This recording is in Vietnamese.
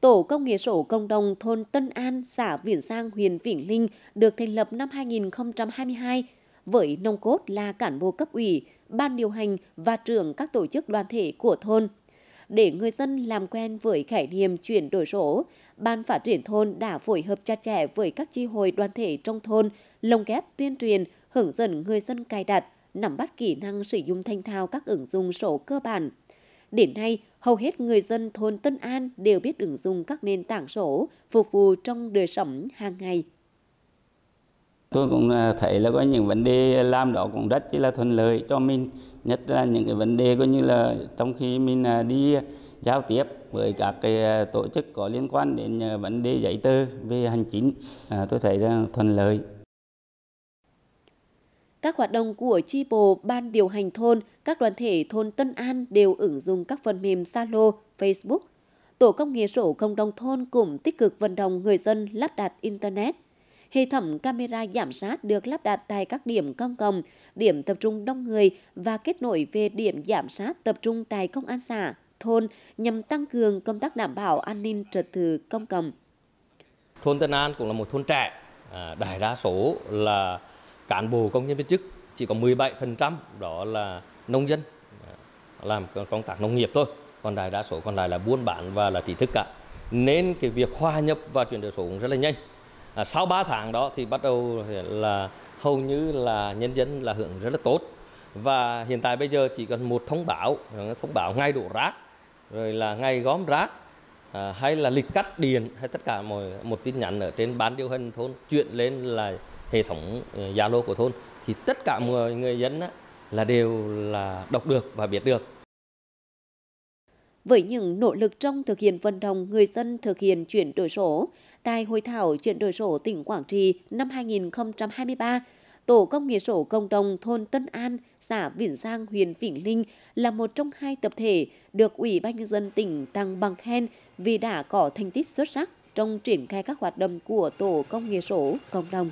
Tổ công nghệ số cộng đồng thôn Tân An, xã Viễn Giang, huyện Vĩnh Linh được thành lập năm 2022 với nông cốt là cán bộ cấp ủy, ban điều hành và trưởng các tổ chức đoàn thể của thôn. Để người dân làm quen với khái niệm chuyển đổi số, Ban Phát triển thôn đã phối hợp chặt chẽ với các chi hội đoàn thể trong thôn, lồng ghép tuyên truyền, hướng dẫn người dân cài đặt, nắm bắt kỹ năng sử dụng thanh thao các ứng dụng số cơ bản – Đến nay, hầu hết người dân thôn Tân An đều biết ứng dụng các nền tảng số phục vụ trong đời sống hàng ngày. Tôi cũng à, thấy là có những vấn đề làm đó cũng rất là thuận lợi cho mình, nhất là những cái vấn đề coi như là trong khi mình à, đi giao tiếp với các cái à, tổ chức có liên quan đến vấn đề giấy tờ về hành chính, tôi thấy là thuận lợi. Các hoạt động của chi bộ, ban điều hành thôn, các đoàn thể thôn Tân An đều ứng dụng các phần mềm Zalo, Facebook. Tổ công nghệ sổ cộng đồng thôn cũng tích cực vận động người dân lắp đặt Internet. Hệ thống camera giám sát được lắp đặt tại các điểm công cộng, điểm tập trung đông người và kết nối về điểm giám sát tập trung tại công an xã, thôn nhằm tăng cường công tác đảm bảo an ninh trật tự công cộng. Thôn Tân An cũng là một thôn trẻ, à, đại đa số là cán bộ công nhân viên chức chỉ có 17% đó là nông dân làm công tác nông nghiệp thôi còn đại đa số còn lại là buôn bán và là trí thức cả nên cái việc hòa nhập và chuyển đổi số cũng rất là nhanh à, sau 3 tháng đó thì bắt đầu là hầu như là nhân dân là hưởng rất là tốt và hiện tại bây giờ chỉ cần một thông báo thông báo ngay đổ rác rồi là ngay gom rác à, hay là lịch cắt điện hay tất cả mọi một tin nhắn ở trên bán điều hành thôn chuyện lên là hệ thống Zalo ờ, của thôn thì tất cả mọi người dân là đều là đọc được và biết được. Với những nỗ lực trong thực hiện vận động người dân thực hiện chuyển đổi số, tại hội thảo chuyển đổi số tỉnh Quảng Trị năm 2023, Tổ công nghệ số cộng đồng thôn Tân An, xã Vĩnh Giang, huyện Vĩnh Linh là một trong hai tập thể được Ủy ban nhân dân tỉnh tặng bằng khen vì đã có thành tích xuất sắc trong triển khai các hoạt động của Tổ công nghệ số cộng đồng.